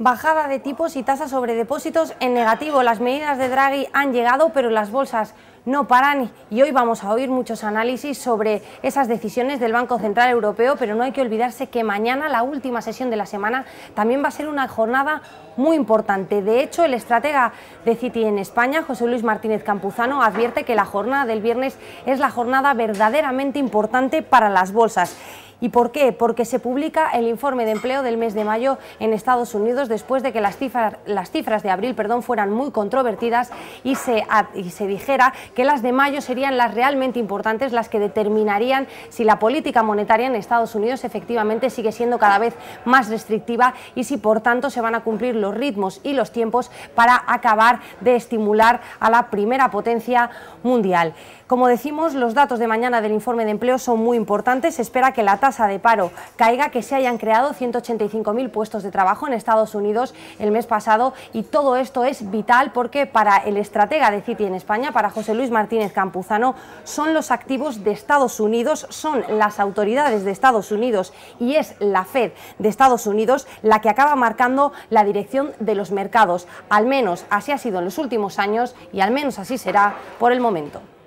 Bajada de tipos y tasas sobre depósitos en negativo. Las medidas de Draghi han llegado, pero las bolsas no paran y hoy vamos a oír muchos análisis sobre esas decisiones del Banco Central Europeo, pero no hay que olvidarse que mañana, la última sesión de la semana, también va a ser una jornada muy importante. De hecho, el estratega de Citi en España, José Luis Martínez Campuzano, advierte que la jornada del viernes es la jornada verdaderamente importante para las bolsas. ¿Y por qué? Porque se publica el informe de empleo del mes de mayo en Estados Unidos después de que las cifras, de abril perdón, fueran muy controvertidas y se, y se dijera que las de mayo serían las realmente importantes, las que determinarían si la política monetaria en Estados Unidos efectivamente sigue siendo cada vez más restrictiva y si por tanto se van a cumplir los ritmos y los tiempos para acabar de estimular a la primera potencia mundial. Como decimos, los datos de mañana del informe de empleo son muy importantes. Se espera que la tasa de paro caiga, que se hayan creado 185.000 puestos de trabajo en Estados Unidos el mes pasado y todo esto es vital porque para el estratega de Citi en España, para José Luis Martínez Campuzano son los activos de Estados Unidos, son las autoridades de Estados Unidos y es la Fed de Estados Unidos la que acaba marcando la dirección de los mercados. Al menos así ha sido en los últimos años y al menos así será por el momento.